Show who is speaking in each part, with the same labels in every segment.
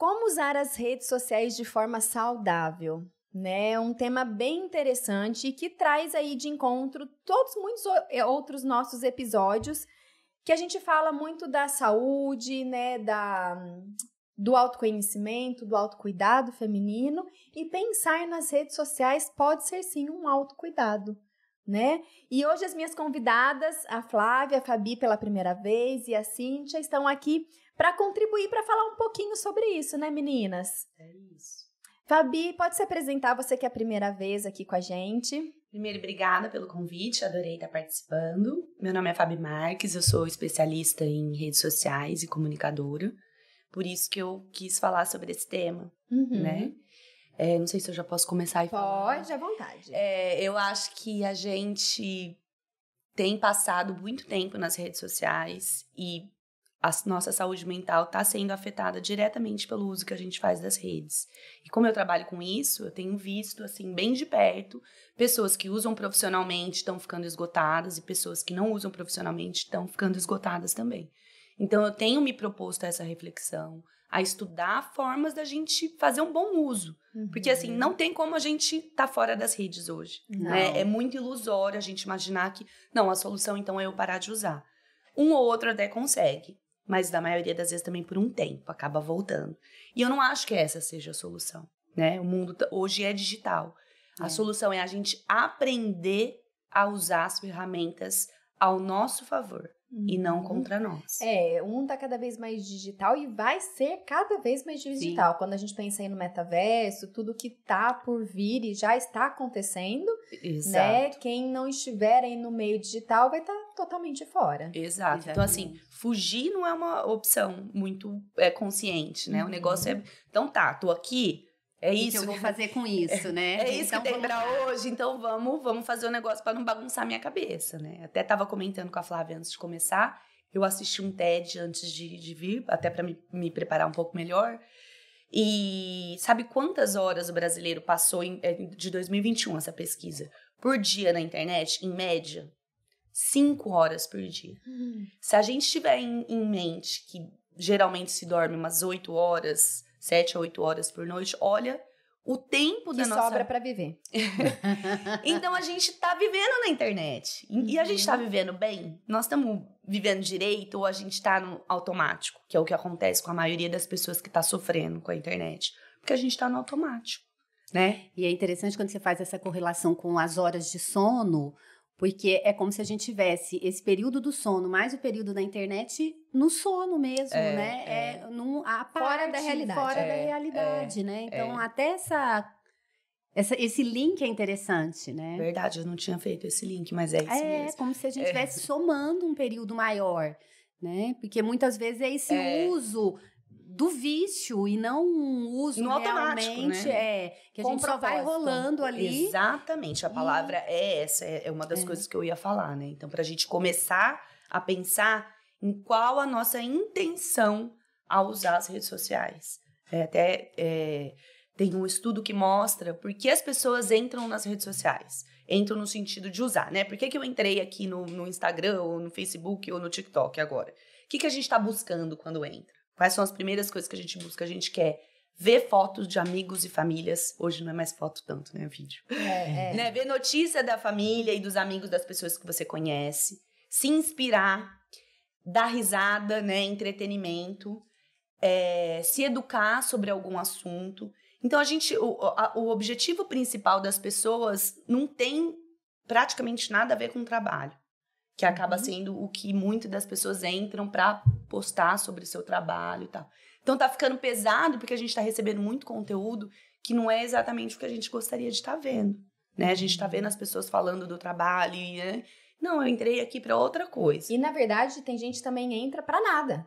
Speaker 1: Como usar as redes sociais de forma saudável? Né, é um tema bem interessante que traz aí de encontro todos muitos é, outros nossos episódios que a gente fala muito da saúde, né, da do autoconhecimento, do autocuidado feminino e pensar nas redes sociais pode ser sim um autocuidado, né? E hoje as minhas convidadas, a Flávia, a Fabi pela primeira vez e a Cíntia estão aqui para contribuir para falar um pouquinho sobre isso, né, meninas? É isso. Fabi, pode se apresentar, você que é a primeira vez aqui com a
Speaker 2: gente. Primeiro, obrigada pelo convite, adorei estar participando. Meu nome é Fabi Marques, eu sou especialista em redes sociais e comunicadora, por isso que eu quis falar sobre esse tema, uhum. né? É, não sei se eu já posso começar e pode, falar. Pode, à vontade. É, eu acho que a gente tem passado muito tempo nas redes sociais e a nossa saúde mental está sendo afetada diretamente pelo uso que a gente faz das redes. E como eu trabalho com isso, eu tenho visto, assim, bem de perto, pessoas que usam profissionalmente estão ficando esgotadas e pessoas que não usam profissionalmente estão ficando esgotadas também. Então, eu tenho me proposto a essa reflexão, a estudar formas da gente fazer um bom uso. Uhum. Porque, assim, não tem como a gente estar tá fora das redes hoje. Né? É muito ilusório a gente imaginar que, não, a solução então é eu parar de usar. Um ou outro até consegue, mas da maioria das vezes também por um tempo, acaba voltando. E eu não acho que essa seja a solução, né? O mundo hoje é digital. A é. solução é a gente aprender a usar as ferramentas ao nosso favor e não uhum. contra nós.
Speaker 1: É, o mundo está cada vez mais digital e vai ser cada vez mais digital. Sim. Quando a gente pensa aí no metaverso, tudo que tá por vir e já está acontecendo, né? Exato. né? Quem não estiver aí no meio digital vai estar tá totalmente fora.
Speaker 2: Exato. Então, assim, fugir não é uma opção muito é, consciente, né? Uhum. O negócio é. Então tá, tô aqui. É isso. que eu vou fazer com é, isso, né? É isso então, que tem pra hoje, então vamos, vamos fazer o um negócio para não bagunçar minha cabeça, né? Até tava comentando com a Flávia antes de começar. Eu assisti um TED antes de, de vir, até para me, me preparar um pouco melhor. E sabe quantas horas o brasileiro passou em, é, de 2021 essa pesquisa? Por dia na internet, em média? cinco horas por dia. Uhum. Se a gente tiver em, em, mente que geralmente se dorme umas oito horas, sete a oito horas por noite, olha o tempo que da nossa... sobra para viver. então a gente tá vivendo na internet. E a gente tá uhum. vivendo bem? Nós estamos vivendo direito ou a gente tá no automático, que é o que acontece com a maioria das pessoas que tá sofrendo com a internet,
Speaker 3: porque a gente tá no automático, né? E é interessante quando você faz essa correlação com as horas de sono, porque é como se a gente tivesse esse período do sono mais o período da internet no sono mesmo, é, né? É, é num, a parte, fora da realidade. Fora é, da é, realidade, né? É. Então, até essa essa, esse link é interessante,
Speaker 2: né? Verdade, eu não tinha feito esse link, mas é isso é,
Speaker 3: mesmo. É, como se a gente estivesse é. somando um período maior, né? Porque muitas vezes é esse é. uso do vício e
Speaker 2: não um uso no automático, né? é que a gente só vai rolando ali. Exatamente, a palavra e... é essa, é, é uma das é. coisas que eu ia falar, né? Então, para a gente começar a pensar em qual a nossa intenção ao usar as redes sociais. É, até é, tem um estudo que mostra por que as pessoas entram nas redes sociais. Entram no sentido de usar, né? Por que, que eu entrei aqui no, no Instagram, ou no Facebook, ou no TikTok agora? O que, que a gente está buscando quando entra? Quais são as primeiras coisas que a gente busca? A gente quer ver fotos de amigos e famílias. Hoje não é mais foto tanto, né? É vídeo. É, é. Né? Ver notícia da família e dos amigos das pessoas que você conhece. Se inspirar, dar risada, né? Entretenimento. É, se educar sobre algum assunto. Então a gente, o, a, o objetivo principal das pessoas não tem praticamente nada a ver com o trabalho que acaba uhum. sendo o que muitas das pessoas entram para postar sobre o seu trabalho e tal. Então tá ficando pesado porque a gente está recebendo muito conteúdo que não é exatamente o que a gente gostaria de estar tá vendo, né? A gente está uhum. vendo as pessoas falando do trabalho e né? não, eu entrei aqui para outra coisa. E na verdade tem gente que também entra para nada.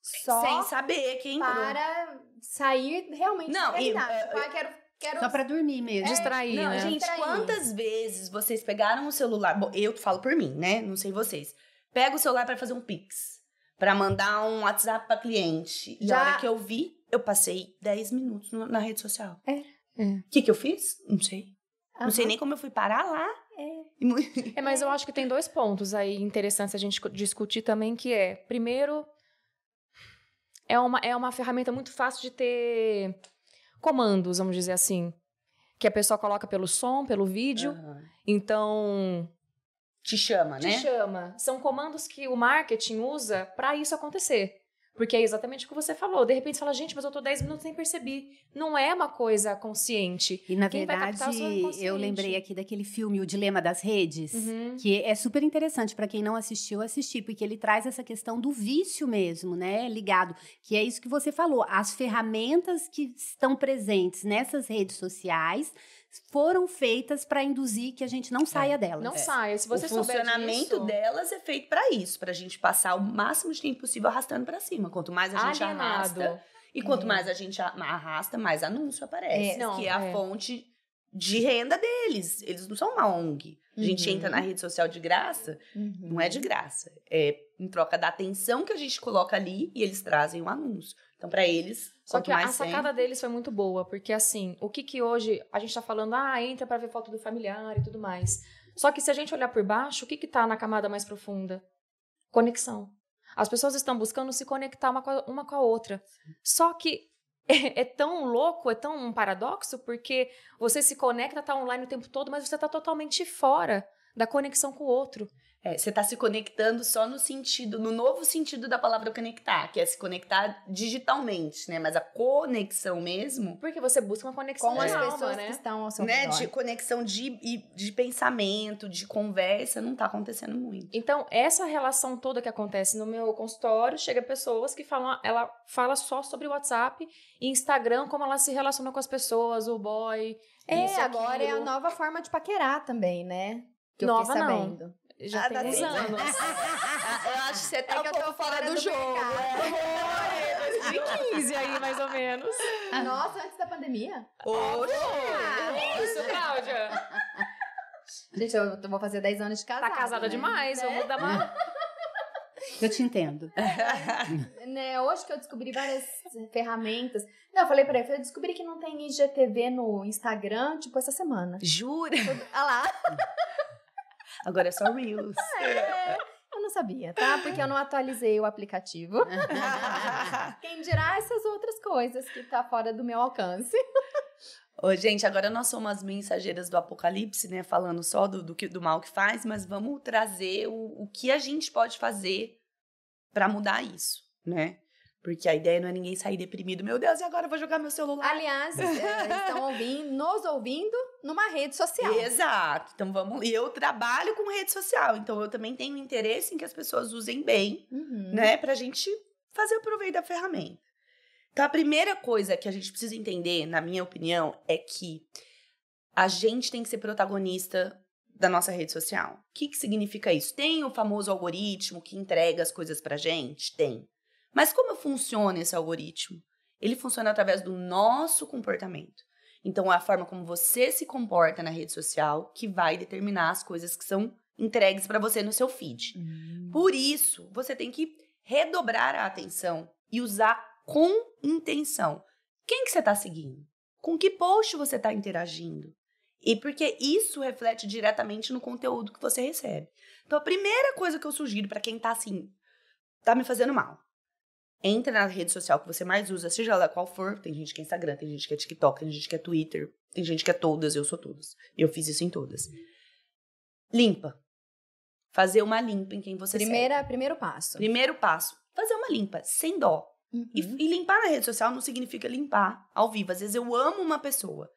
Speaker 2: Só sem saber quem para
Speaker 1: sair realmente não, da realidade. Eu, tipo, eu, ah, quero Quero... Só pra
Speaker 2: dormir mesmo. É, distrair, não, né? Gente, distrair. quantas vezes vocês pegaram o celular? Bom, eu falo por mim, né? Não sei vocês. Pega o celular para fazer um pix. para mandar um WhatsApp pra cliente. Já... E a hora que eu vi, eu passei 10 minutos na rede social. É. O é. que que eu fiz? Não sei. Aham. Não sei nem como eu fui parar lá. É. é, mas eu acho que tem dois pontos aí interessantes a gente
Speaker 4: discutir também, que é, primeiro, é uma, é uma ferramenta muito fácil de ter comandos, vamos dizer assim. Que a pessoa coloca pelo som, pelo vídeo. Uhum. Então. Te chama, te né? Te chama. São comandos que o marketing usa para isso acontecer. Porque é exatamente o que você falou. De repente você fala, gente, mas eu tô 10 minutos sem perceber, Não é uma coisa consciente. E na Quem verdade, eu lembrei
Speaker 3: aqui daquele filme O Dilema das Redes, uhum. que é super interessante para quem não assistiu assistir, porque ele traz essa questão do vício mesmo, né? Ligado. Que é isso que você falou. As ferramentas que estão presentes nessas redes sociais foram feitas para induzir que
Speaker 2: a gente não é, saia é, delas. Não é. saia. Se você o funcionamento disso... delas é feito para isso, para a gente passar o máximo de tempo possível arrastando para cima. Quanto mais a gente Alienado. arrasta, e quanto é. mais a gente arrasta, mais anúncio aparece, é, não, que é a é. fonte de renda deles. Eles não são uma ONG. A gente uhum. entra na rede social de graça, uhum. não é de uhum. graça. É em troca da atenção que a gente coloca ali e eles trazem o um anúncio. Então, para eles, só que a, a sacada
Speaker 4: deles foi muito boa, porque assim, o que que hoje a gente está falando, ah, entra para ver foto do familiar e tudo mais. Só que se a gente olhar por baixo, o que que tá na camada mais profunda? Conexão. As pessoas estão buscando se conectar uma com a, uma com a outra. Só que é, é, tão louco, é tão um paradoxo, porque você se conecta, tá online o tempo todo,
Speaker 2: mas você tá totalmente fora da conexão com o outro. É, você está se conectando só no sentido, no novo sentido da palavra conectar, que é se conectar digitalmente, né? Mas a conexão mesmo. Porque você busca uma conexão com as alma, pessoas né? que estão ao seu né? De conexão de, de pensamento, de conversa, não está acontecendo muito. Então, essa relação
Speaker 4: toda que acontece no meu consultório, chega pessoas que falam, ela fala só sobre WhatsApp e Instagram, como ela se relaciona com as pessoas, o boy. É, isso, agora aquilo. é a nova forma de
Speaker 1: paquerar também, né? Que nova eu sabendo. Não já ah, tem uns anos.
Speaker 2: Ah, eu acho que você até é que eu tô fora do, do jogo. Foi, é. 2015 aí, mais ou
Speaker 1: menos. Ah. Nossa, antes da pandemia? Oxi. isso, Cláudia! Gente, eu vou fazer 10 anos de tá casada. Tá casada né? demais, é? vamos né? dar uma...
Speaker 3: Eu te entendo.
Speaker 1: né, hoje que eu descobri várias ferramentas. Não, eu falei pra ele, eu descobri que não tem IGTV no Instagram, tipo, essa semana. Jura? Olha ah lá.
Speaker 2: Agora é só Reels. É.
Speaker 1: Eu não sabia, tá? Porque eu não atualizei o aplicativo. Quem dirá essas outras coisas
Speaker 2: que tá fora do meu alcance. Ô, gente, agora nós somos as mensageiras do apocalipse, né? Falando só do, do, que, do mal que faz, mas vamos trazer o, o que a gente pode fazer para mudar isso, né? Porque a ideia não é ninguém sair deprimido. Meu Deus, e agora eu vou jogar meu celular? Aliás, é, estão ouvindo, nos ouvindo numa rede social. Exato. Então vamos. E eu trabalho com rede social. Então eu também tenho interesse em que as pessoas usem bem,
Speaker 3: uhum. né?
Speaker 2: Pra gente fazer o proveito da ferramenta. Então a primeira coisa que a gente precisa entender, na minha opinião, é que a gente tem que ser protagonista da nossa rede social. O que, que significa isso? Tem o famoso algoritmo que entrega as coisas pra gente? Tem. Mas como funciona esse algoritmo? Ele funciona através do nosso comportamento. Então, é a forma como você se comporta na rede social que vai determinar as coisas que são entregues para você no seu feed. Uhum. Por isso, você tem que redobrar a atenção e usar com intenção. Quem que você está seguindo? Com que post você está interagindo? E porque isso reflete diretamente no conteúdo que você recebe. Então, a primeira coisa que eu sugiro para quem está assim, tá me fazendo mal entra na rede social que você mais usa, seja lá qual for. Tem gente que é Instagram, tem gente que é TikTok, tem gente que é Twitter, tem gente que é todas, eu sou todas. Eu fiz isso em todas. Limpa. Fazer uma limpa em quem você Primeira, segue. Primeiro passo. Primeiro passo. Fazer uma limpa, sem dó. Uhum. E, e limpar na rede social não significa limpar ao vivo. Às vezes eu amo uma pessoa,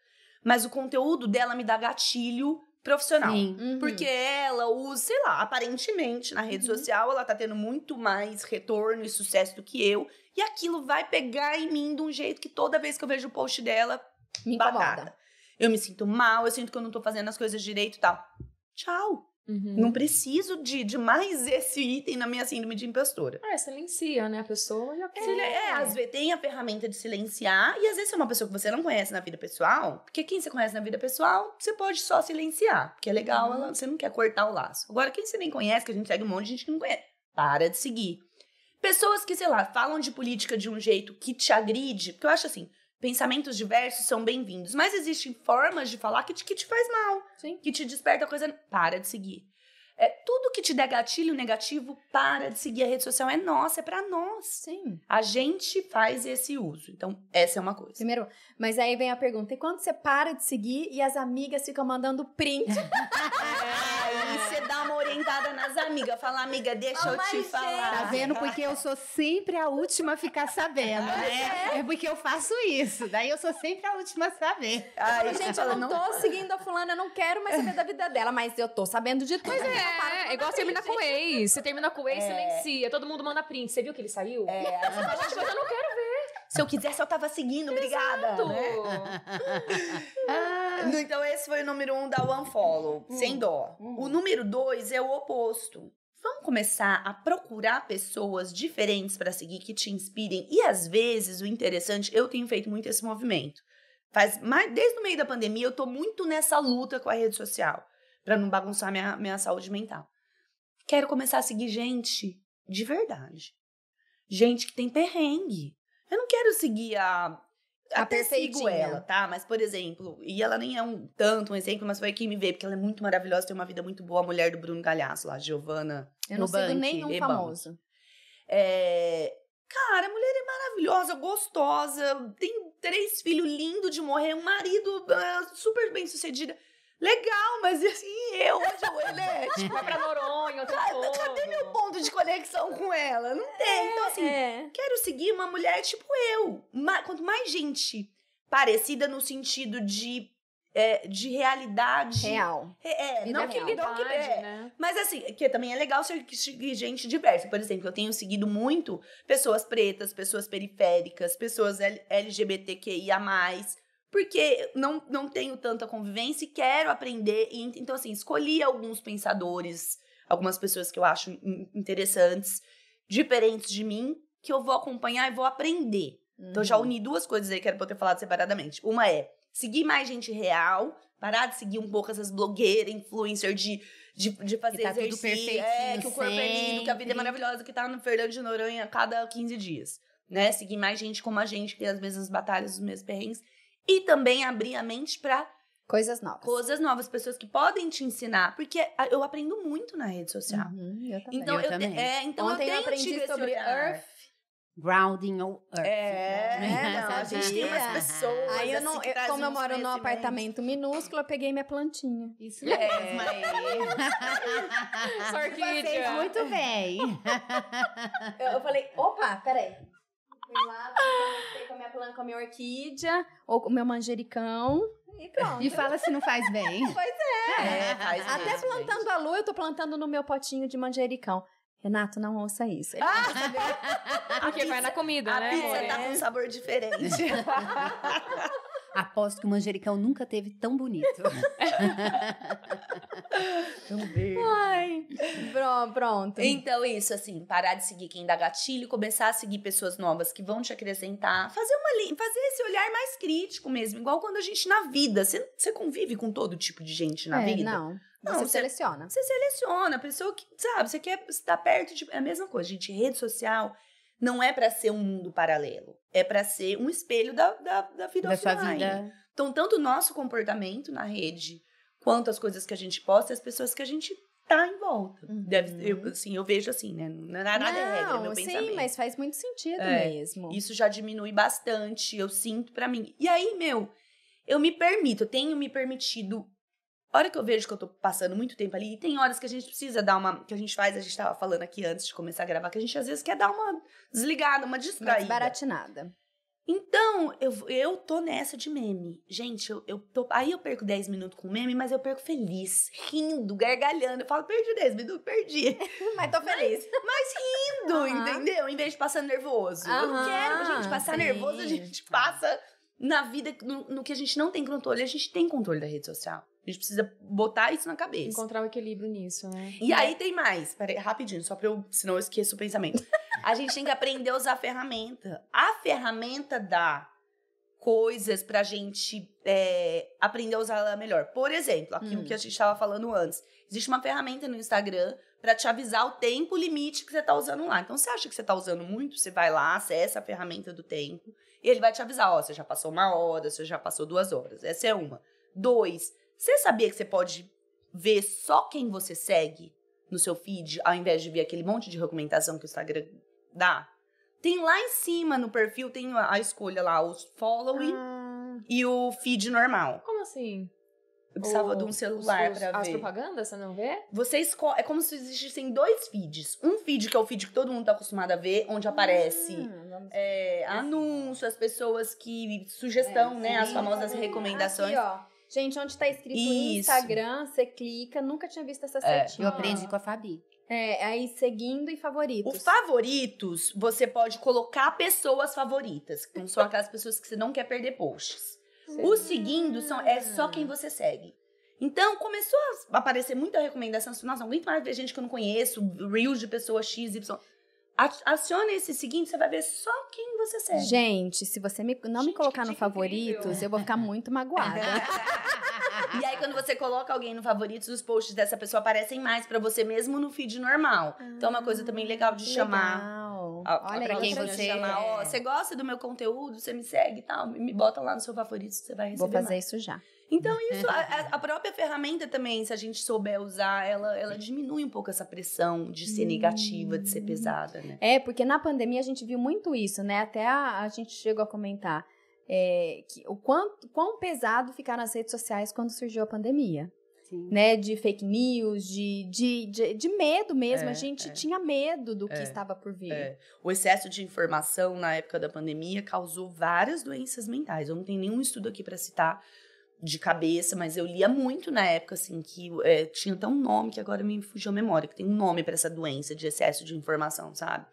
Speaker 2: mas o conteúdo dela me dá gatilho profissional. Uhum. Porque ela usa, sei lá, aparentemente na rede uhum. social ela tá tendo muito mais retorno e sucesso do que eu. E aquilo vai pegar em mim de um jeito que toda vez que eu vejo o post dela, me incomoda. Batata. Eu me sinto mal, eu sinto que eu não tô fazendo as coisas direito e tal. Tchau. Uhum. Não preciso de, de mais esse item na minha síndrome de impostora. É, silencia, né? A pessoa já é, é, é, às vezes tem a ferramenta de silenciar, e às vezes é uma pessoa que você não conhece na vida pessoal, porque quem você conhece na vida pessoal, você pode só silenciar, porque é legal, uhum. você não quer cortar o laço. Agora, quem você nem conhece, que a gente segue um monte de gente que não conhece, para de seguir. Pessoas que, sei lá, falam de política de um jeito que te agride, porque eu acho assim, Pensamentos diversos são bem-vindos, mas existem formas de falar que te, que te faz mal, Sim. que te desperta coisa. Para de seguir. É, tudo que te der gatilho negativo, para de seguir a rede social. É nossa, é para nós. Sim. A gente faz esse uso. Então, essa
Speaker 1: é uma coisa. Primeiro, mas aí vem a pergunta: e quando você para de seguir e as amigas ficam mandando print?
Speaker 2: sentada nas amigas. Falar, amiga, deixa oh, eu te falar. Tá vendo? Porque eu sou sempre a última a ficar sabendo, ah, né? É? é. porque eu faço
Speaker 1: isso. Daí eu sou sempre a última a saber. Ai, eu, gente, eu não tô não... seguindo a fulana, eu não quero mais saber da vida dela, mas eu tô sabendo de tudo. Pois é, é igual terminar com o ex. Você termina com o ex, é. silencia.
Speaker 4: Todo mundo manda print. Você viu que ele saiu? É. eu não quero ver.
Speaker 2: Se eu quisesse, eu tava seguindo. Obrigada. Exato. Né? ah. É. Então esse foi o número um da One Follow, hum. sem dó. Hum. O número dois é o oposto. Vamos começar a procurar pessoas diferentes para seguir que te inspirem. E às vezes o interessante, eu tenho feito muito esse movimento. Faz mais, desde o meio da pandemia eu tô muito nessa luta com a rede social para não bagunçar minha, minha saúde mental. Quero começar a seguir gente de verdade. Gente que tem perrengue. Eu não quero seguir a
Speaker 1: até sigo ela,
Speaker 2: tá? Mas, por exemplo, e ela nem é um tanto um exemplo, mas foi quem me veio, porque ela é muito maravilhosa, tem uma vida muito boa, a mulher do Bruno Galhaço lá, Giovana. Eu não sei sigo nenhum Eban. famoso. É, Cara, a mulher é maravilhosa, gostosa, tem três filhos lindo de morrer, um marido uh, super bem sucedida. Legal, mas e assim, eu? Onde eu ele é? Tipo, vai pra Noronha, outra cadê, ah, cadê meu ponto de conexão com ela? Não tem. É, então, assim, é. quero seguir uma mulher tipo eu. Quanto mais gente parecida no sentido de é, de realidade. Real. É, é não que real. não que é. Né? Mas assim, que também é legal seguir gente diversa. Por exemplo, eu tenho seguido muito pessoas pretas, pessoas periféricas, pessoas LGBTQIA porque não, não tenho tanta convivência e quero aprender. E, então, assim, escolhi alguns pensadores, algumas pessoas que eu acho interessantes, diferentes de mim, que eu vou acompanhar e vou aprender. Uhum. Então, já uhum. uni duas coisas aí que era pra eu ter falado separadamente. Uma é seguir mais gente real, parar de seguir um pouco essas blogueiras, influencer de, de, de fazer que tá exercício. é, que o corpo sempre. é lindo, que a vida é maravilhosa, que tá no Fernando de Noronha a cada 15 dias. Né? Seguir mais gente como a gente, que tem as mesmas batalhas, os mesmos perrengues e também abrir a mente para Coisas novas. Coisas novas, pessoas que podem te ensinar, porque eu aprendo muito na rede social. Uhum,
Speaker 3: eu também. Então, eu, eu também. É, então Ontem
Speaker 2: eu, eu aprendi sobre Earth. Grounding ou Earth. É, né? não, a gente
Speaker 1: tem umas é. pessoas. Aí eu assim, não, eu, como eu moro num apartamento minúsculo, eu peguei minha plantinha. Isso mesmo, é.
Speaker 2: Sorquídea. Muito
Speaker 1: bem. eu, eu falei, opa, peraí com a minha planta, com a minha orquídea, ou com o meu manjericão. E pronto. E fala se não faz bem. pois é. é faz Até mesmo, plantando gente. a lua, eu tô plantando no meu potinho de manjericão. Renato, não ouça isso.
Speaker 4: Ah! Porque pizza, vai na comida, a né? A pizza amor? tá com um sabor diferente.
Speaker 3: Aposto que o manjericão nunca teve tão bonito.
Speaker 4: Meu
Speaker 2: Ai. Pronto. Então, isso, assim, parar de seguir quem dá gatilho, começar a seguir pessoas novas que vão te acrescentar. Fazer, uma, fazer esse olhar mais crítico mesmo, igual quando a gente na vida. Você convive com todo tipo de gente na é, vida? Não. Não, você, você seleciona. Você seleciona, a pessoa que, sabe, você quer estar perto de. É a mesma coisa, gente. Rede social não é para ser um mundo paralelo. É para ser um espelho da, da, da vida da offline. Sua vida. Então, tanto o nosso comportamento na rede quanto as coisas que a gente posta e as pessoas que a gente tá em volta. Uhum. Deve, eu, assim, eu vejo assim, né? Nada não, é regra, é meu sim, pensamento. Sim, mas faz muito sentido é, mesmo. Isso já diminui bastante, eu sinto para mim. E aí, meu, eu me permito, eu tenho me permitido. hora que eu vejo que eu tô passando muito tempo ali, e tem horas que a gente precisa dar uma. Que a gente faz, a gente tava falando aqui antes de começar a gravar, que a gente às vezes quer dar uma desligada, uma distraída. Uma baratinada. Então, eu, eu tô nessa de meme. Gente, eu, eu tô, aí eu perco 10 minutos com meme, mas eu perco feliz, rindo, gargalhando. Eu falo, perdi 10 minutos, perdi. mas tô feliz. Mas, mas rindo, uhum. entendeu? Em vez de passar nervoso. Uhum. Eu não quero a gente passar Sim. nervoso, a gente tá. passa na vida, no, no, que a gente não tem controle. A gente tem controle da rede social. A gente precisa botar isso na cabeça. Encontrar o equilíbrio nisso, né? E é. aí tem mais. Peraí, rapidinho, só pra eu. Senão eu esqueço o pensamento. a gente tem que aprender a usar a ferramenta. A ferramenta dá coisas pra gente é, aprender a usar ela melhor. Por exemplo, aquilo hum. que a gente estava falando antes. Existe uma ferramenta no Instagram para te avisar o tempo limite que você tá usando lá. Então, você acha que você tá usando muito, você vai lá, acessa a ferramenta do tempo e ele vai te avisar, ó, você já passou uma hora, você já passou duas horas. Essa é uma. Dois, você sabia que você pode ver só quem você segue no seu feed, ao invés de ver aquele monte de recomendação que o Instagram dá? Tem lá em cima no perfil, tem a escolha lá, os following
Speaker 4: ah.
Speaker 2: e o feed normal.
Speaker 4: Como assim?
Speaker 2: Eu precisava de um celular para ver. As propagandas, você não vê? Você É como se existissem dois feeds. Um feed que é o feed que todo mundo tá acostumado a ver, onde aparece hum, é, as pessoas que. sugestão, é, né? As famosas recomendações. Aqui, ó. Gente, onde tá escrito Isso. Instagram,
Speaker 1: você clica. Nunca tinha visto essa é, Eu aprendi com a Fabi. É, aí seguindo e favoritos. O favoritos,
Speaker 2: você pode colocar pessoas favoritas, que são aquelas pessoas que você não quer perder posts. O seguindo são, é só quem você segue. Então, começou a aparecer muita recomendação. Assim, nossa, não aguento mais ver gente que eu não conheço, reels de pessoa X, Y. Acione esse seguinte, você vai ver só quem você segue. Gente,
Speaker 1: se você me, não Gente, me colocar no favoritos, incrível. eu vou ficar muito magoada.
Speaker 2: e aí, quando você coloca alguém no favoritos, os posts dessa pessoa aparecem mais para você mesmo no feed normal. Ah, então, é uma coisa também legal de legal. chamar a, Olha pra quem você chamar, você gosta do meu conteúdo, você me segue e tal, me bota lá no seu favorito, você vai receber Vou fazer mais. isso já. Então, isso, a, a, própria ferramenta também, se a gente souber usar, ela, ela diminui um pouco essa pressão de ser negativa, de ser hum. pesada, né?
Speaker 1: É, porque na pandemia a gente viu muito isso, né? Até a, a gente chegou a comentar é, que, o quanto, quão pesado ficaram as redes sociais quando surgiu a pandemia né? De fake news, de, de, de, de medo mesmo. É, a gente é. tinha medo do que é, estava
Speaker 2: por vir. É. O excesso de informação na época da pandemia causou várias doenças mentais. Eu não tenho nenhum estudo aqui para citar de cabeça, mas eu lia muito na época, assim, que é, tinha até um nome que agora me fugiu a memória, que tem um nome para essa doença de excesso de informação, sabe?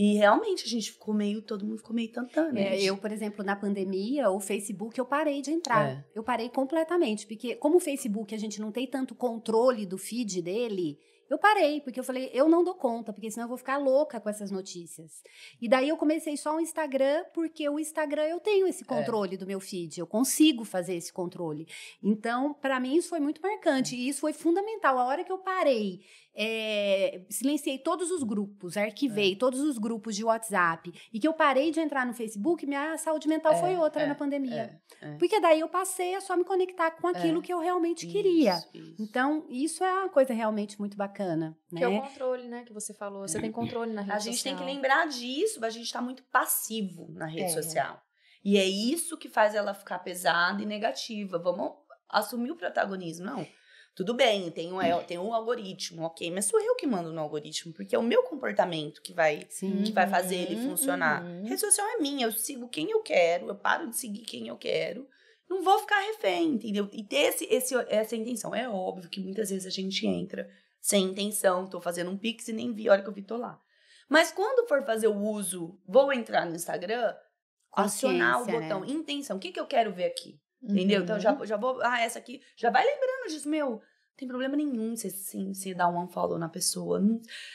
Speaker 2: E realmente a gente ficou meio, todo mundo ficou meio tantando né? É, eu,
Speaker 3: por exemplo, na pandemia, o Facebook eu parei de entrar. É. Eu parei completamente, porque como o Facebook a gente não tem tanto controle do feed dele, eu parei, porque eu falei, eu não dou conta, porque senão eu vou ficar louca com essas notícias. E daí eu comecei só o Instagram, porque o Instagram eu tenho esse é. controle é. do meu feed, eu consigo fazer esse controle. Então, para mim isso foi muito marcante é. e isso foi fundamental. A hora que eu parei é, silenciei todos os grupos, arquivei é. todos os grupos de WhatsApp e que eu parei de entrar no Facebook, minha saúde mental é, foi outra é, na pandemia. É, é. Porque daí eu passei a só me conectar com aquilo que eu realmente isso, queria. Isso. Então, isso é uma coisa realmente muito bacana. Né? Que é o né?
Speaker 2: controle, né? Que você falou. Você tem controle na rede social. A gente social. tem que lembrar disso, a gente está muito passivo na rede social. E é isso que faz ela ficar pesada e negativa. Vamos assumir o protagonismo, não. Tudo bem, tem um, hum. tem um algoritmo, ok, mas sou eu que mando no algoritmo, porque é o meu comportamento que vai, Sim. que vai fazer ele uhum, funcionar. Uhum. rede social é minha, eu sigo quem eu quero, eu paro de seguir quem eu quero. Não vou ficar refém, entendeu? E ter esse, esse, essa intenção. É óbvio que muitas vezes a gente entra sem intenção, tô fazendo um pix e nem vi, olha que eu vi, tô lá. Mas quando for fazer o uso, vou entrar no Instagram, acionar o né? botão né? intenção. O que, que eu quero ver aqui? Entendeu? Uhum. Então já, uhum. já vou. Ah, essa aqui. Já vai lembrando disso, meu. Não tem problema nenhum se, se, se dar um unfollow na pessoa.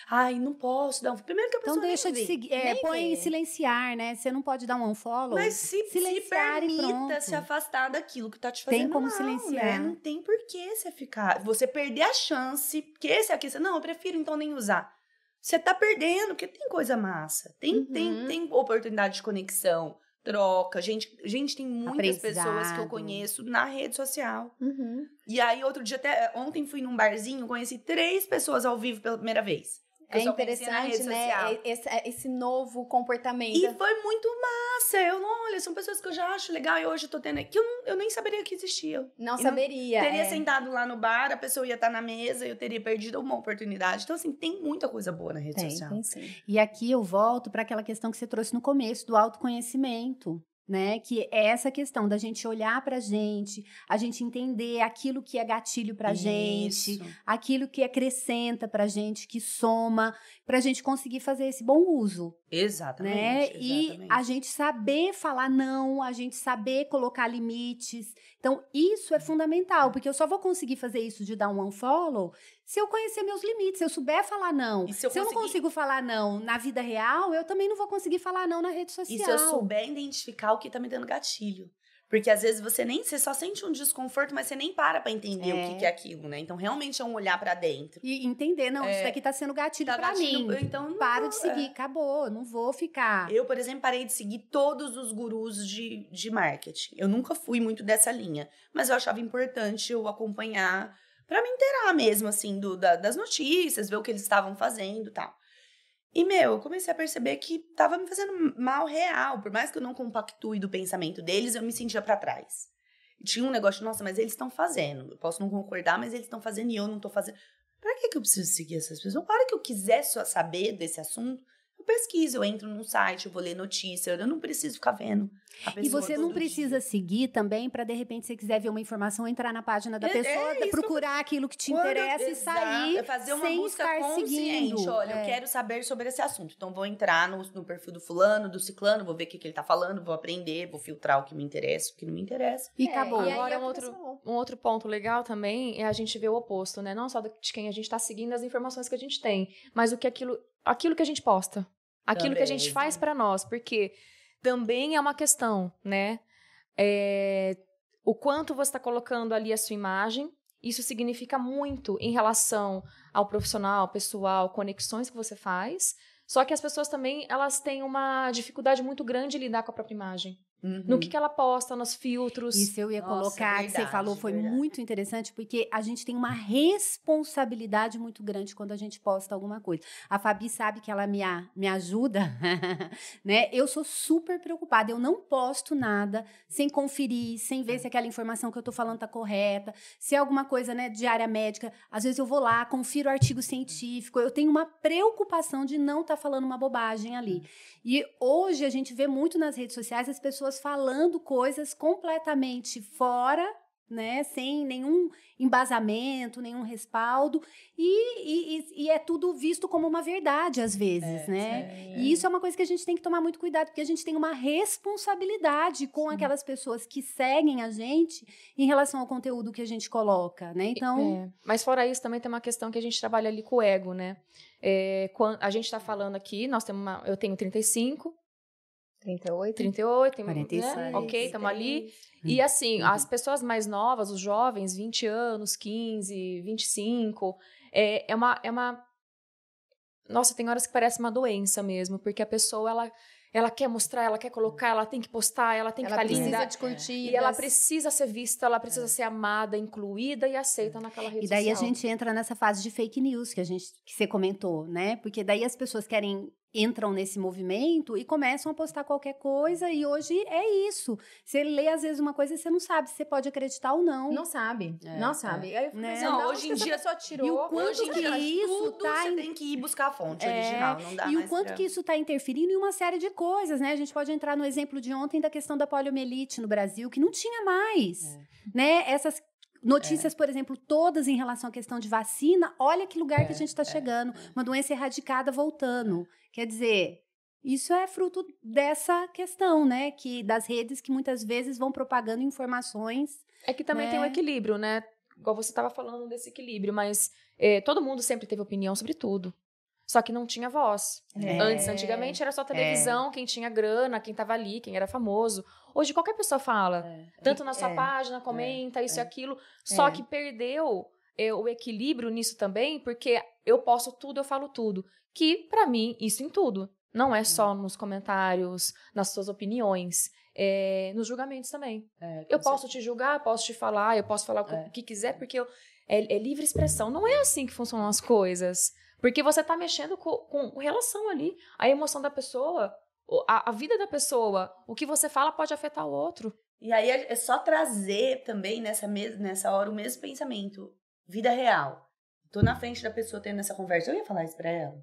Speaker 2: Ai, não posso dar um. Primeiro que a então, pessoa. Então deixa de seguir. É, põe
Speaker 3: em silenciar, né? Você não pode dar um unfollow. Mas se,
Speaker 2: silenciar se permita se afastar daquilo que tá te fazendo. Tem como mal, silenciar. Né? Não tem por que você ficar. Você perder a chance. Porque esse aqui, você. Não, eu prefiro então nem usar. Você tá perdendo, porque tem coisa massa. Tem, uhum. tem, tem oportunidade de conexão troca. Gente, gente tem muitas pessoas que eu conheço na rede social. Uhum. E aí, outro dia, até ontem fui num barzinho, conheci três pessoas ao vivo pela primeira vez. Eu é interessante, né? É, esse, é, esse, novo comportamento. E foi muito massa. Eu não, olha, são pessoas que eu já acho legal e hoje eu tô tendo. Que eu, não, eu nem saberia que existia. Não eu saberia. Não, teria é. sentado lá no bar, a pessoa ia estar tá na mesa, e eu teria perdido uma oportunidade. Então, assim, tem muita coisa boa na rede tem, social. Tem, sim.
Speaker 3: E aqui eu volto para aquela questão que você trouxe no começo, do autoconhecimento né? Que é essa questão da gente olhar para gente, a gente entender aquilo que é gatilho para gente, aquilo que acrescenta para gente, que soma, para a gente conseguir fazer esse bom uso. Exatamente, né? Exatamente. E a gente saber falar não, a gente saber colocar limites. Então, isso é fundamental, é. porque eu só vou conseguir fazer isso de dar um unfollow se eu conhecer meus limites, se eu souber falar não. Se eu, se eu, não consigo falar não na vida real, eu também não vou conseguir falar não na rede social. E se eu souber
Speaker 2: identificar o que tá me dando gatilho. Porque às vezes você nem você só sente um desconforto, mas você nem para para entender é. o que, é. que, é aquilo, né? Então realmente é um olhar para dentro.
Speaker 3: E entender, não, é. isso daqui tá sendo gatilho tá para mim. Então não, paro de seguir, é. acabou, não vou ficar.
Speaker 2: Eu, por exemplo, parei de seguir todos os gurus de, de marketing. Eu nunca fui muito dessa linha, mas eu achava importante eu acompanhar para me inteirar mesmo, assim, do, da, das notícias, ver o que eles estavam fazendo tal. E, meu, eu comecei a perceber que tava me fazendo mal real. Por mais que eu não compactue do pensamento deles, eu me sentia para trás. tinha um negócio, nossa, mas eles estão fazendo. Eu posso não concordar, mas eles estão fazendo e eu não tô fazendo. Pra que, que eu preciso seguir essas pessoas? Para hora que eu quiser saber desse assunto, eu pesquiso, eu entro num site, eu vou ler notícia, eu não preciso ficar vendo. e você não
Speaker 3: precisa dia. seguir também para de repente você quiser ver uma informação entrar na página da é, é pessoa, é procurar aquilo
Speaker 2: que te Quando, interessa e sair, é fazer uma sem busca estar consciente. Seguindo. Olha, é. eu quero saber sobre esse assunto, então vou entrar no, no perfil do fulano, do ciclano, vou ver o que, que ele está falando, vou aprender, vou filtrar o que me interessa, o que não me interessa. E é, acabou. E agora um
Speaker 4: outro, um outro ponto legal também é a gente ver o oposto, né? Não só de quem a gente está seguindo as informações que a gente tem, mas o que aquilo aquilo que a gente posta, aquilo também, que a gente faz para nós, porque também é uma questão, né? É, o quanto você está colocando ali a sua imagem, isso significa muito em relação ao profissional, pessoal, conexões que você faz. Só que as pessoas também elas têm uma dificuldade muito grande em lidar com a própria imagem. Uhum. No que, que ela posta, nos filtros. Isso eu ia Nossa, é colocar, verdade, que você falou, foi verdade. muito interessante, porque a gente tem uma
Speaker 3: responsabilidade muito grande quando a gente posta alguma coisa. A Fabi sabe que ela me, a, me ajuda, né? Eu sou super preocupada, eu não posto nada sem conferir, sem ver se aquela informação que eu tô falando tá correta, se é alguma coisa, né, de área médica. Às vezes eu vou lá, confiro artigo científico, eu tenho uma preocupação de não estar tá falando uma bobagem ali. Hum. E hoje a gente vê muito nas redes sociais as pessoas pessoas falando coisas completamente fora, né? Sem nenhum embasamento, nenhum respaldo. E, e, e é tudo visto como uma verdade, às vezes, é, né? é. E isso é uma coisa que a gente tem que tomar muito cuidado, porque a gente tem uma responsabilidade com Sim. aquelas pessoas que seguem a gente em relação ao conteúdo que a gente coloca, né? Então. É.
Speaker 4: Mas fora isso, também tem uma questão que a gente trabalha ali com o ego, né? É, a gente está falando aqui, nós temos uma, eu tenho 35,
Speaker 1: 38? 38, 46. Né? Ok,
Speaker 4: estamos ali. E assim, uhum. as pessoas mais novas, os jovens, 20 anos, 15, 25, é, é, uma, é uma. Nossa, tem horas que parece uma doença mesmo, porque a pessoa, ela. Ela quer mostrar, ela quer colocar, ela tem que postar, ela tem que estar linda. Ela tá precisa né? de curtir E ela precisa ser vista, ela precisa é. ser amada, incluída e aceita naquela rede E daí social. a gente
Speaker 3: entra nessa fase de fake news que a gente que você comentou, né? Porque daí as pessoas querem entram nesse movimento e começam a postar qualquer coisa e hoje é isso. Você lê às vezes uma coisa e você não sabe se você pode acreditar ou não. Não sabe, é, não sabe. É. Aí eu né? não, hoje em dia só tirou. E o quanto hoje que dia, isso tudo tá você in... tem
Speaker 2: que ir buscar a fonte é, original, não dá E o quanto que
Speaker 3: isso está interferindo em uma série de coisas, né? A gente pode entrar no exemplo de ontem da questão da poliomielite no Brasil, que não tinha mais, é. né? Essas Notícias, é. por exemplo, todas em relação à questão de vacina, olha que lugar é, que a é, gente está é, chegando. Uma doença erradicada voltando. Quer dizer, isso é fruto dessa questão, né? Que das redes que muitas
Speaker 4: vezes vão propagando informações. É que também né? tem um equilíbrio, né? Igual você estava falando desse equilíbrio, mas eh, todo mundo sempre teve opinião sobre tudo. Só que não tinha voz. É, Antes, antigamente, era só é. televisão, é. quem tinha grana, quem estava ali, quem era famoso. Hoje qualquer pessoa fala. É. Tanto na sua é. página, é, comenta, é. isso e é, aquilo. É. Só que perdeu o equilíbrio nisso também, porque eu posso tudo, eu falo tudo. Que, para mim, isso em tudo. Não é só uhum. nos comentários, nas suas opiniões. É, nos julgamentos também. É, eu posso te julgar, posso te falar, eu posso falar o que, quiser, porque eu, é, livre expressão. Não é assim que funcionam as coisas. Porque você está mexendo com, com relação ali.
Speaker 2: A emoção da pessoa a, a vida da pessoa, o que você fala pode afetar o outro. E aí é, é só trazer também nessa, nessa hora o mesmo pensamento. Vida real. Tô na frente da pessoa tendo essa conversa. Eu ia falar isso pra ela.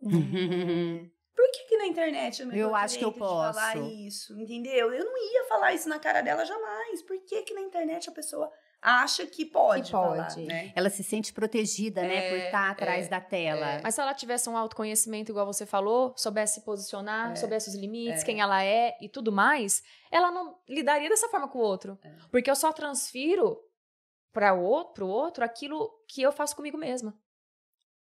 Speaker 2: Por que, que na internet eu, eu acho que eu posso falar isso? Entendeu? Eu não ia falar isso na cara dela jamais. Por que, que na internet a pessoa acha que pode. Que pode. Falar, né?
Speaker 3: Ela se sente protegida, é, né, por estar é, tá atrás é, da tela. É. Mas se
Speaker 4: ela tivesse um autoconhecimento, igual você falou, soubesse se posicionar, é, soubesse os limites, é. quem ela é e tudo mais, ela não lidaria dessa forma com o outro. Porque eu só transfiro para o outro, outro aquilo que eu faço comigo mesma.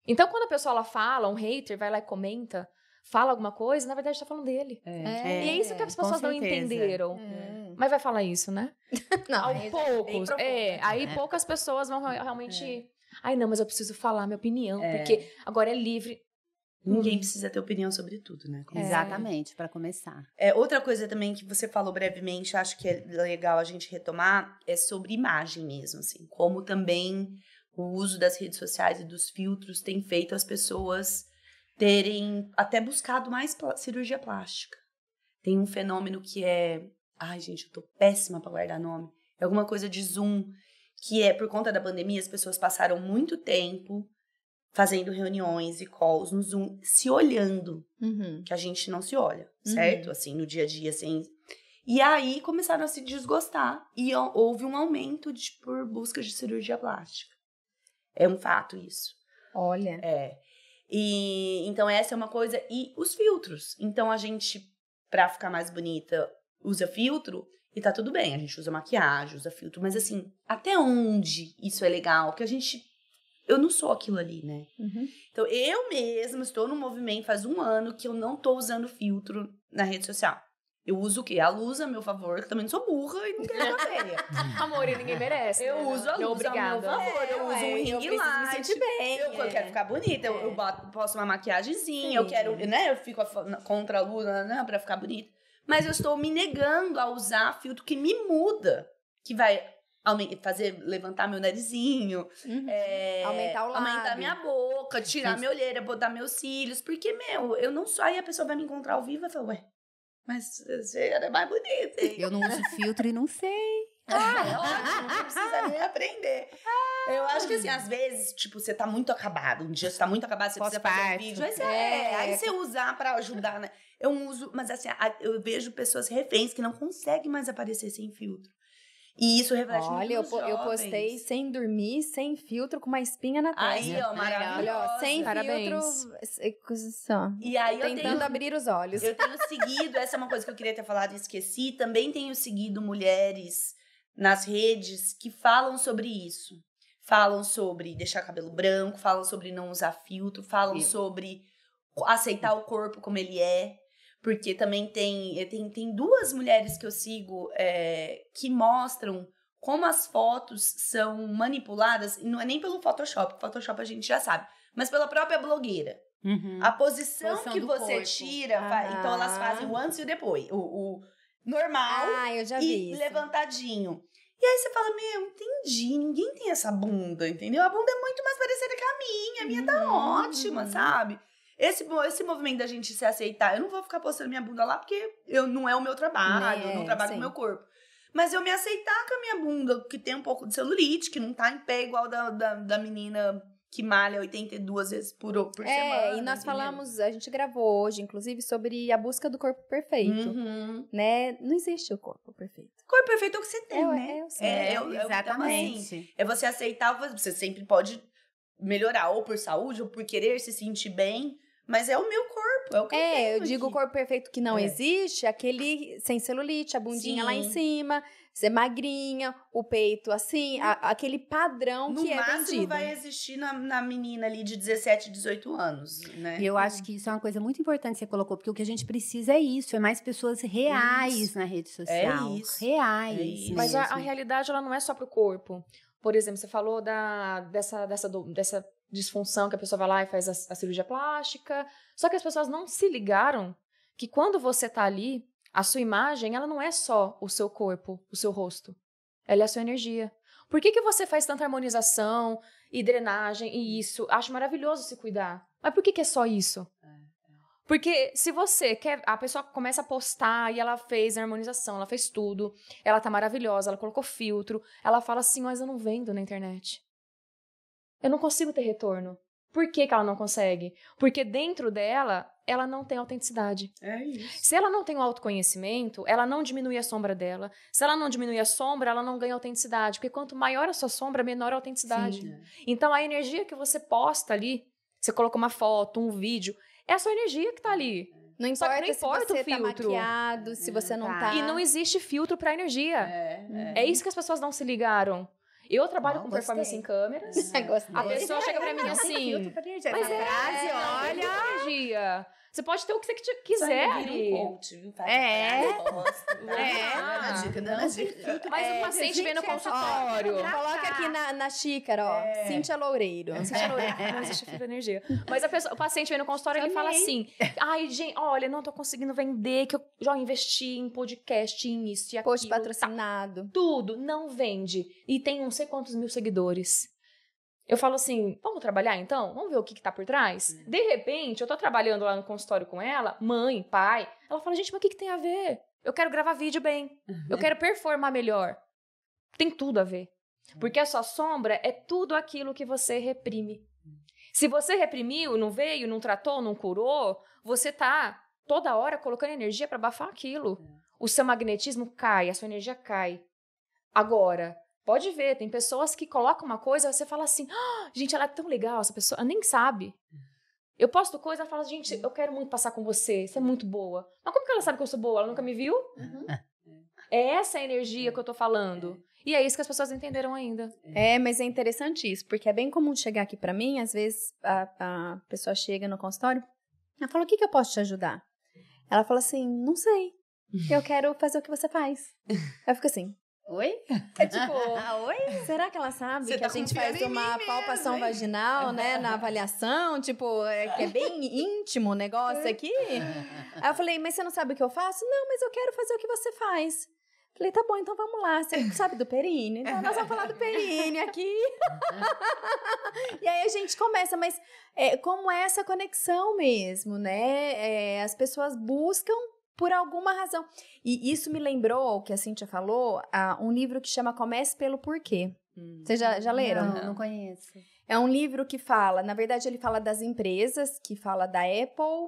Speaker 4: Então, quando a pessoa ela fala, um hater vai lá e comenta, fala alguma coisa, na verdade está falando dele. É. E é isso que as pessoas não entenderam. É. Mas vai falar isso, né? não, Ao é poucos. É, né? aí né? poucas pessoas vão realmente. É. Ai, não, mas eu preciso falar minha opinião, é. porque agora é livre.
Speaker 2: Ninguém hum. precisa ter opinião sobre tudo, né? Como é. Exatamente,
Speaker 4: para começar.
Speaker 2: É, outra coisa também que você falou brevemente, acho que é legal a gente retomar, é sobre imagem mesmo, assim. Como também o uso das redes sociais e dos filtros tem feito as pessoas terem até buscado mais cirurgia plástica. Tem um fenômeno que é Ai, gente, eu tô péssima para guardar nome. É alguma coisa de Zoom, que é por conta da pandemia, as pessoas passaram muito tempo fazendo reuniões e calls no Zoom, se olhando, uhum. que a gente não se olha, uhum. certo? Uhum. Assim, no dia a dia, assim. E aí começaram a se desgostar e houve um aumento de, por busca de cirurgia plástica. É um fato isso. Olha. É. E então essa é uma coisa e os filtros. Então a gente para ficar mais bonita usa filtro e tá tudo bem. A gente usa maquiagem, usa filtro, mas assim, até onde isso é legal? Que a gente. Eu não sou aquilo ali, né? Uhum. Então, eu mesma estou no movimento faz um ano que eu não tô usando filtro na rede social. Eu uso o quê? A luz a meu favor, que também não sou burra e não quero é feia. Amor, e ninguém merece. Eu né? uso a luz a meu favor, é, eu uso um ring eu light. me bem. Eu, é. eu quero é. ficar bonita, é. eu, eu é. boto, posto uma maquiagemzinha, eu quero, né, eu fico a, contra a luz né, pra ficar bonita mas eu estou me negando a usar filtro que me muda, que vai fazer levantar meu narizinho, uhum. é, aumentar o lábio. aumentar minha boca, tirar Sim. minha olheira, botar meus cílios, porque meu, eu não sou aí a pessoa vai me encontrar ao vivo e falar, ué, mas você era é mais bonita. Hein? Eu não uso filtro e não sei. Ah, é ótimo, não precisa nem aprender. Ah, eu acho que assim, às vezes, tipo, você tá muito acabado. Um dia você tá muito acabado, você precisa fazer um vídeo. Mas é, é, aí você usar pra ajudar, né? Eu uso, mas assim, eu vejo pessoas reféns que não conseguem mais aparecer sem filtro. E isso reflete Olha, muito Olha, eu, eu postei
Speaker 1: sem dormir, sem filtro, com uma espinha na testa. Aí, ó, maravilhoso. Sem Parabéns. filtro.
Speaker 2: É, assim,
Speaker 1: e aí Tentando eu Tentando abrir
Speaker 2: os olhos. Eu tenho seguido, essa é uma coisa que eu queria ter falado e esqueci. Também tenho seguido mulheres nas redes que falam sobre isso. Falam sobre deixar cabelo branco, falam sobre não usar filtro, falam sobre aceitar o corpo como ele é. Porque também tem, eh, tem, tem duas mulheres que eu sigo é, que mostram como as fotos são manipuladas, e não é nem pelo Photoshop, Photoshop a gente já sabe, mas pela própria blogueira. Uhum. A posição, posição que você corpo. tira, ah. então elas fazem o ah. antes e o depois. O, o, normal. Ah, eu já vi. E isso. levantadinho. E aí você fala, meu, entendi, ninguém tem essa bunda, entendeu? A bunda é muito mais parecida com a minha, a minha tá uhum. tá ótima, sabe? Esse, esse movimento da gente se aceitar, eu não vou ficar postando minha bunda lá porque eu, não é o meu trabalho, né? eu não né, trabalho Sim. com o meu corpo. Mas eu me aceitar com a minha bunda, que tem um pouco de celulite, que não tá em pé igual da, da, da menina que malha 82 vezes por, por é, semana. É, e nós falamos,
Speaker 1: a gente gravou hoje, inclusive, sobre a busca do corpo perfeito. Uhum. Né? Não existe o corpo perfeito.
Speaker 2: O corpo perfeito é o que você tem, é, né? É, É, é, é, tá exatamente. Assim, é você aceitar, você sempre pode melhorar, ou por saúde, ou por querer se sentir bem. Mas é o meu
Speaker 1: corpo, é o que é, eu, eu digo o corpo perfeito que não é. existe, é aquele sem celulite, a bundinha Sim. lá em cima, ser magrinha, o peito assim, a, aquele padrão no que é vendido. No máximo vai
Speaker 2: existir na, na, menina ali de 17, 18 anos, né? E eu acho
Speaker 1: que isso é uma coisa muito
Speaker 3: importante que você colocou, porque o que a gente precisa é isso, é mais pessoas reais isso. na rede social. É isso.
Speaker 4: Reais. É isso. Mas a, a, realidade, ela não é só pro corpo. Por exemplo, você falou da, dessa, dessa, dessa disfunção que a pessoa vai lá e faz a, a cirurgia plástica. Só que as pessoas não se ligaram que quando você tá ali a sua imagem, ela não é só o seu corpo, o seu rosto. Ela é a sua energia. Por que, que você faz tanta harmonização e drenagem e isso? Acho maravilhoso se cuidar. Mas por que, que é só isso? Porque se você quer. A pessoa começa a postar e ela fez a harmonização, ela fez tudo, ela tá maravilhosa, ela colocou filtro, ela fala assim, mas eu não vendo na internet. Eu não consigo ter retorno. Por que, que ela não consegue? Porque dentro dela ela não tem autenticidade. É isso. Se ela não tem o autoconhecimento, ela não diminui a sombra dela. Se ela não diminui a sombra, ela não ganha autenticidade. Porque quanto maior a sua sombra, menor a autenticidade. Sim, né? Então, a energia que você posta ali, você coloca uma foto, um vídeo, é a sua energia que está ali. Não importa, não importa, tá se você o filtro. tá
Speaker 2: maquiado,
Speaker 1: se é, você não tá.
Speaker 2: tá. E não
Speaker 4: existe filtro para energia.
Speaker 2: É, é. é isso
Speaker 4: que as pessoas não se ligaram. Eu trabalho com gostei. performance em câmeras. Gostei. A pessoa chega pra mim assim. Mas é, frase, olha. Energia.
Speaker 1: Você pode ter o que você quiser. Só um coach, viu? Faz é. É.
Speaker 2: é
Speaker 1: ah, Mas é o é, paciente vem no consultório. Coloca aqui na, na xícara, ó. É. Cíntia Loureiro. Cíntia Loureiro. Nossa, energia. Mas pessoa, o paciente vem no consultório e ele fala assim:
Speaker 4: ai, gente, olha, não tô conseguindo vender, que eu já investi em podcast, em isso e aquilo. Post tá. patrocinado. Tá. Tudo. Não vende. E tem não sei quantos mil seguidores. Eu falo assim, vamos trabalhar então? Vamos ver o que, está por trás? É. De repente, eu estou trabalhando lá no consultório com ela, mãe, pai. Ela fala, gente, mas o que, que tem a ver? Eu quero gravar vídeo bem. Uhum. Eu quero performar melhor. Tem tudo a ver. Uhum. Porque a sua sombra é tudo aquilo que você reprime. Uhum. Se você reprimiu, não veio, não tratou, não curou, você tá toda hora colocando energia para abafar aquilo. É. O seu magnetismo cai, a sua energia cai. Agora, Pode ver, tem pessoas que colocam uma coisa, você fala assim, ah, gente, ela é tão legal, essa pessoa ela nem sabe. Eu posto coisa, ela fala, gente, eu quero muito passar com você, você é muito boa. Mas como que ela sabe que eu sou boa? Ela nunca me viu? Uhum. É essa a energia que eu tô falando.
Speaker 1: E é isso que as pessoas entenderam ainda. É, é mas é interessante isso, porque é bem comum chegar aqui para mim, às vezes a, a pessoa chega no consultório, ela fala, o que, que eu posso te ajudar? Ela fala assim, não sei, eu quero fazer o que você faz. Eu fico assim, Oi? É tipo, oi? Será que ela sabe Você que tá a gente faz uma palpação mesmo, vaginal, né, na avaliação? Tipo, é, que é bem íntimo o negócio aqui? Aí eu falei, mas você não sabe o que eu faço? Não, mas eu quero fazer o que você faz. Falei, tá bom, então vamos lá. Você sabe do perine? Então nós vamos falar do perine aqui. e aí a gente começa, mas é, como é essa conexão mesmo, né? É, as pessoas buscam por alguma razão. E isso me lembrou, que a Cintia falou, um livro que chama Comece pelo Porquê. Hum. Vocês já, já leram? Não, não conheço. É um livro que fala, na verdade, ele fala das empresas, que fala da Apple,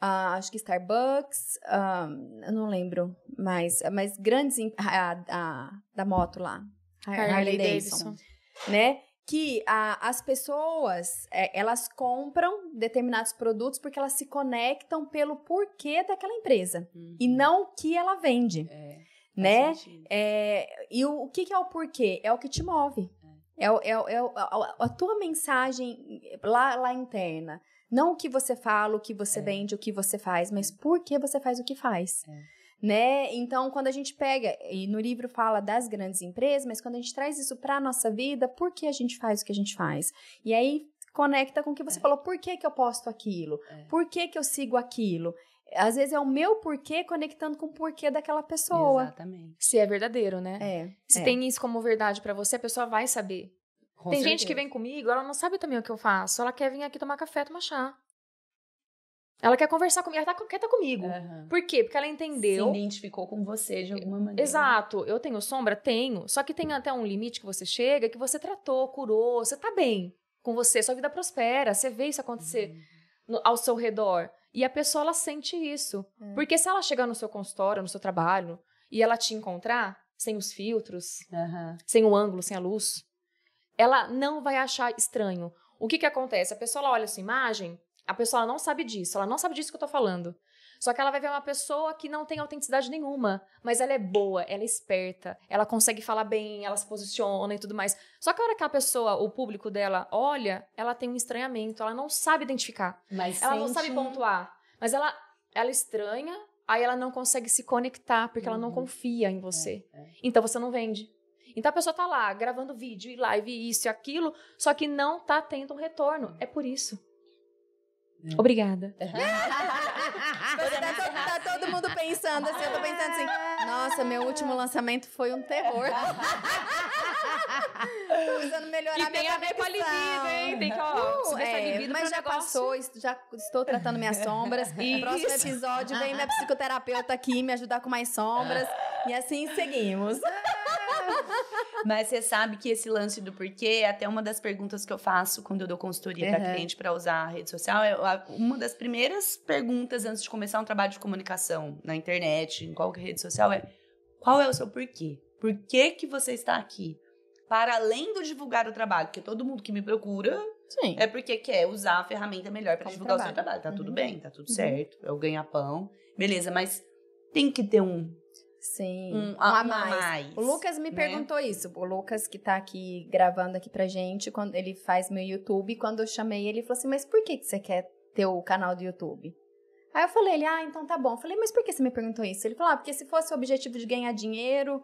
Speaker 1: uh, acho que Starbucks, uh, não lembro mais, mas grandes. A, da moto lá. Harley, Harley Davidson. Davidson. Né? que a, as pessoas é, elas compram determinados produtos porque elas se conectam pelo porquê daquela empresa uhum. e não o que ela vende, é, né? É, e o, o que, que, é o porquê? É o que te move, é, é é, é a, a, tua mensagem lá, lá interna, não o que você fala, o que você é. vende, o que você faz, mas é. por que você faz o que faz. É né? Então, quando a gente pega, e no livro fala das grandes empresas, mas quando a gente traz isso para nossa vida, por que a gente faz o que a gente faz? E aí conecta com o que você é. falou, por que, que eu posto aquilo? É. Por que, que eu sigo aquilo? Às vezes é o meu porquê conectando com o porquê daquela pessoa. Exatamente. Se é
Speaker 4: verdadeiro, né? É. Se é. tem isso como verdade para você, a pessoa vai saber. Com tem certeza. gente que vem comigo, ela não sabe também o que eu faço. Ela quer vir aqui tomar café, tomar chá. Ela quer conversar comigo, ela tá, quieta tá comigo. Uhum. Por quê? Porque ela entendeu. Se identificou com você de alguma maneira. Exato. Eu tenho sombra? Tenho. Só que tem até um limite que você chega que você tratou, curou, você tá bem com você, sua vida prospera, você vê isso acontecer uhum. no, ao seu redor. E a pessoa, ela sente isso. Uhum. Porque se ela chegar no seu consultório, no seu trabalho, e ela te encontrar sem os filtros, sem o ângulo, sem a luz, ela não vai achar estranho. O que que acontece? A pessoa, ela olha a sua imagem a pessoa não sabe disso, ela não sabe disso que eu tô falando. Só que ela vai ver uma pessoa que não tem autenticidade nenhuma, mas ela é boa, ela é esperta, ela consegue falar bem, ela se posiciona e tudo mais. Só que a hora que a pessoa, o público dela, olha, ela tem um estranhamento, ela não sabe identificar. Mas ela sente... não sabe pontuar. Mas ela, ela estranha, aí ela não consegue se conectar, porque uhum. ela não uhum. confia em você. É, é. Então você não vende. Então a pessoa tá lá gravando vídeo e live, isso e aquilo, só que
Speaker 1: não tá tendo um retorno. Uhum. É por isso. É. Obrigada. É. tá, tá, todo mundo pensando assim, eu tô pensando assim, nossa, meu último lançamento foi um terror. tô precisando melhorar e minha tem a ver com a libido, hein? Tem que, ó, uh, é, Mas já negócio. passou, já estou tratando minhas sombras. Isso. Próximo episódio vem minha
Speaker 2: psicoterapeuta aqui me ajudar com mais sombras. Ah. E assim seguimos. Mas você sabe que esse lance do porquê é até uma das perguntas que eu faço quando eu dou consultoria uhum. para cliente para usar a rede social. É uma das primeiras perguntas antes de começar um trabalho de comunicação na internet, em qualquer rede social, é qual é o seu porquê? Por que, que você está aqui? Para além do divulgar o trabalho, porque todo mundo que me procura Sim. é porque quer usar a ferramenta melhor para divulgar trabalho. o seu trabalho. Tá uhum. tudo bem, tá tudo uhum. certo, eu ganho pão, beleza, mas tem que ter um Sim. Um, um a, mais. mais. O Lucas me né? perguntou
Speaker 1: isso. O Lucas, que tá aqui gravando aqui pra gente, quando ele faz meu YouTube, quando eu chamei ele, ele falou assim: Mas por que, que você quer ter o canal do YouTube? Aí eu falei, ele, ah, então tá bom. Eu falei, mas por que você me perguntou isso? Ele falou, ah, porque se fosse o objetivo de ganhar dinheiro,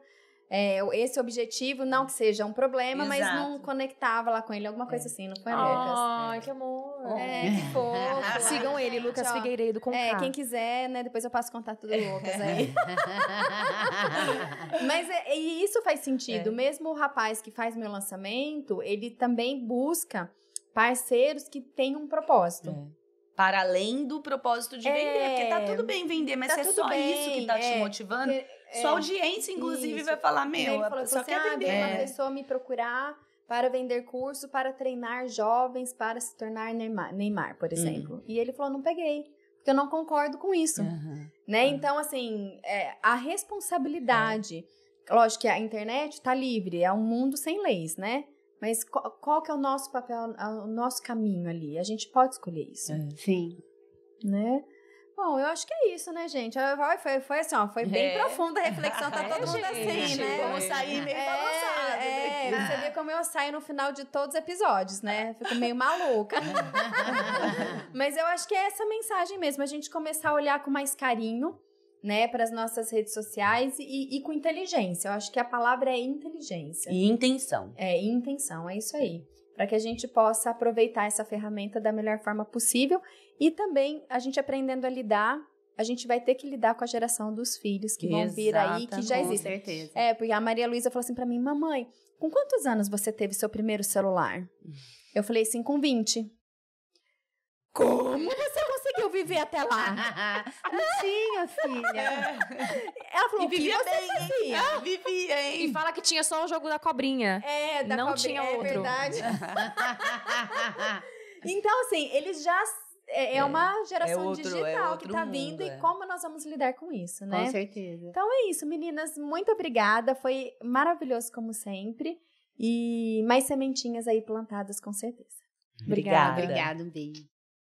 Speaker 1: é, esse objetivo, não que seja um problema, Exato. mas não conectava lá com ele, alguma coisa é. assim, não foi, oh, Lucas? Ai,
Speaker 4: é. que amor!
Speaker 1: É, é que fofo. Sigam ele, Lucas Figueiredo com É, quem quiser, né, depois eu passo contato do Lucas aí. mas é, e isso faz sentido, é. mesmo o rapaz que faz meu lançamento, ele também busca parceiros que têm um propósito. É para além do
Speaker 2: propósito de é, vender, porque tá tudo bem vender, mas tá é só bem, isso que tá é, te motivando. Que, é. Sua audiência, inclusive, Isso. vai falar, meu, ele falou, só assim, quer ah, atender é. uma pessoa
Speaker 1: me procurar para vender curso, para treinar jovens, para se tornar Neymar, Neymar por hum. exemplo. Uhum. E ele falou, não peguei porque eu não concordo com isso, uhum, né? Uhum. Então, assim, é, a responsabilidade, é. lógico que a internet está livre, é um mundo sem leis, né? Mas qual, qual que é o nosso papel, o nosso caminho ali? A gente pode escolher isso. É. Sim. Né? Bom, eu acho que é isso, né, gente? Foi, foi assim, ó, foi bem é. profunda a reflexão, tá é, todo é, mundo gente, assim, né? como sair é, meio né? é, balançado. É, né? você vê como eu saio no final de todos os episódios, né? Fico meio maluca. Mas eu acho que é essa mensagem mesmo, a gente começar a olhar com mais carinho, né, para as nossas redes sociais e, e, com inteligência. Eu acho que a palavra é inteligência. E intenção. É, intenção, é isso aí. Para que a gente possa aproveitar essa ferramenta da melhor forma possível e também a gente aprendendo a lidar a gente vai ter que lidar com a geração dos filhos que vão vir aí, que já existem. Com certeza. É, porque a Maria Luísa falou assim para mim, mamãe, com quantos anos você teve seu primeiro celular? Eu falei assim, com 20. Como você conseguiu viver até
Speaker 3: lá?
Speaker 4: Não tinha, filha. É.
Speaker 1: Ela falou, e vivia que bem, hein? Ah, vivia, hein? E fala que tinha só o jogo da cobrinha. É, da Não cobrinha, tinha é outro. É verdade. então, assim, eles já é, é, é uma é geração é outro, tá digital é que está vindo e como nós vamos lidar com isso, né? Com certeza. Então é isso, meninas. Muito obrigada. Foi maravilhoso, como sempre. E mais sementinhas aí plantadas, com certeza. Obrigada. Obrigada,
Speaker 3: obrigada um beijo.